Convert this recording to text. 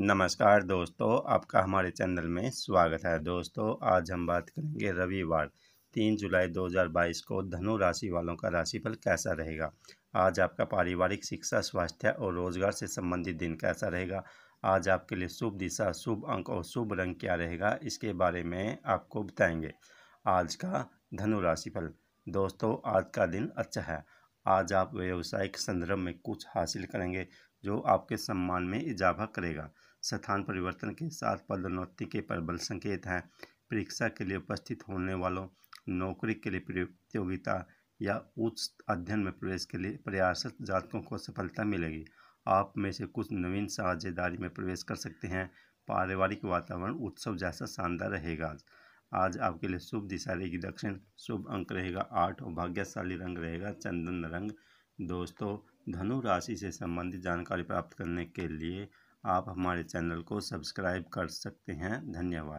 नमस्कार दोस्तों आपका हमारे चैनल में स्वागत है दोस्तों आज हम बात करेंगे रविवार तीन जुलाई 2022 को धनु राशि वालों का राशिफल कैसा रहेगा आज आपका पारिवारिक शिक्षा स्वास्थ्य और रोजगार से संबंधित दिन कैसा रहेगा आज आपके लिए शुभ दिशा शुभ अंक और शुभ रंग क्या रहेगा इसके बारे में आपको बताएंगे आज का धनु राशिफल दोस्तों आज का दिन अच्छा है आज आप व्यवसायिक संदर्भ में कुछ हासिल करेंगे जो आपके सम्मान में इजाफा करेगा स्थान परिवर्तन के साथ पदोन्नति के प्रबल संकेत हैं परीक्षा के लिए उपस्थित होने वालों नौकरी के लिए प्रतियोगिता या उच्च अध्ययन में प्रवेश के लिए प्रयासरत जातकों को सफलता मिलेगी आप में से कुछ नवीन साझेदारी में प्रवेश कर सकते हैं पारिवारिक वातावरण उत्सव जैसा शानदार रहेगा आज आपके लिए शुभ दिशा रहेगी दक्षिण शुभ अंक रहेगा आठ और भाग्यशाली रंग रहेगा चंदन रंग दोस्तों धनु राशि से संबंधित जानकारी प्राप्त करने के लिए आप हमारे चैनल को सब्सक्राइब कर सकते हैं धन्यवाद